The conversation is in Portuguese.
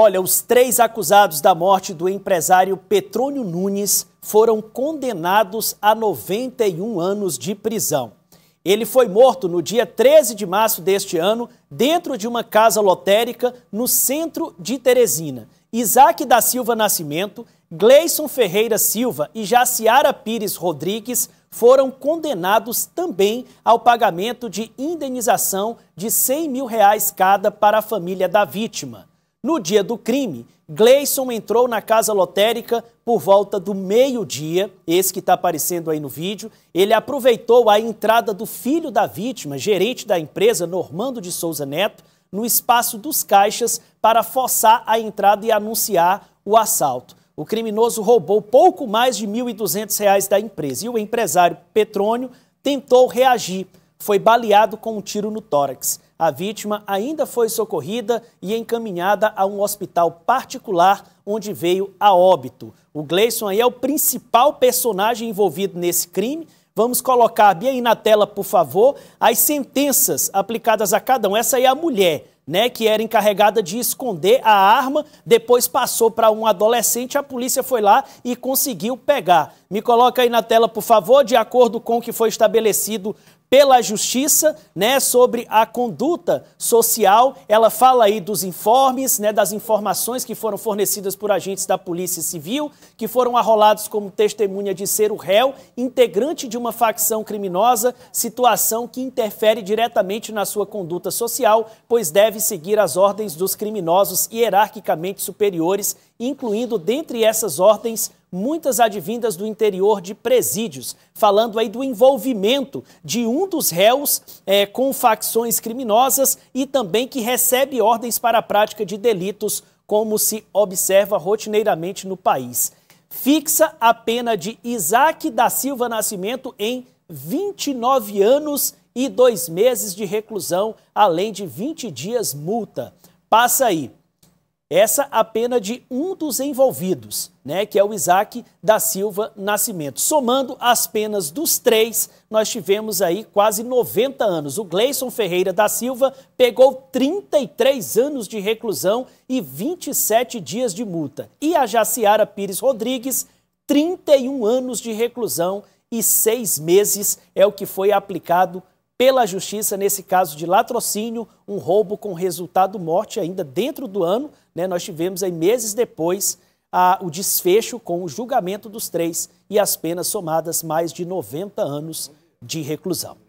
Olha, os três acusados da morte do empresário Petrônio Nunes foram condenados a 91 anos de prisão. Ele foi morto no dia 13 de março deste ano, dentro de uma casa lotérica no centro de Teresina. Isaac da Silva Nascimento, Gleison Ferreira Silva e Jaciara Pires Rodrigues foram condenados também ao pagamento de indenização de 100 mil reais cada para a família da vítima. No dia do crime, Gleison entrou na casa lotérica por volta do meio-dia, esse que está aparecendo aí no vídeo. Ele aproveitou a entrada do filho da vítima, gerente da empresa, Normando de Souza Neto, no espaço dos caixas para forçar a entrada e anunciar o assalto. O criminoso roubou pouco mais de R$ 1.200 da empresa e o empresário Petrônio tentou reagir. Foi baleado com um tiro no tórax. A vítima ainda foi socorrida e encaminhada a um hospital particular onde veio a óbito. O Gleison aí é o principal personagem envolvido nesse crime. Vamos colocar bem aí na tela, por favor, as sentenças aplicadas a cada um. Essa aí é a mulher, né, que era encarregada de esconder a arma, depois passou para um adolescente, a polícia foi lá e conseguiu pegar. Me coloca aí na tela, por favor, de acordo com o que foi estabelecido pela justiça, né, sobre a conduta social. Ela fala aí dos informes, né, das informações que foram fornecidas por agentes da Polícia Civil, que foram arrolados como testemunha de ser o réu, integrante de uma facção criminosa, situação que interfere diretamente na sua conduta social, pois deve seguir as ordens dos criminosos hierarquicamente superiores, incluindo dentre essas ordens muitas advindas do interior de presídios, falando aí do envolvimento de um dos réus é, com facções criminosas e também que recebe ordens para a prática de delitos, como se observa rotineiramente no país. Fixa a pena de Isaac da Silva Nascimento em 29 anos e dois meses de reclusão, além de 20 dias multa. Passa aí essa a pena de um dos envolvidos, né, que é o Isaac da Silva Nascimento. Somando as penas dos três, nós tivemos aí quase 90 anos. O Gleison Ferreira da Silva pegou 33 anos de reclusão e 27 dias de multa. E a Jaciara Pires Rodrigues, 31 anos de reclusão e seis meses é o que foi aplicado pela Justiça nesse caso de latrocínio, um roubo com resultado morte ainda dentro do ano. Né? Nós tivemos aí meses depois a, o desfecho com o julgamento dos três e as penas somadas mais de 90 anos de reclusão.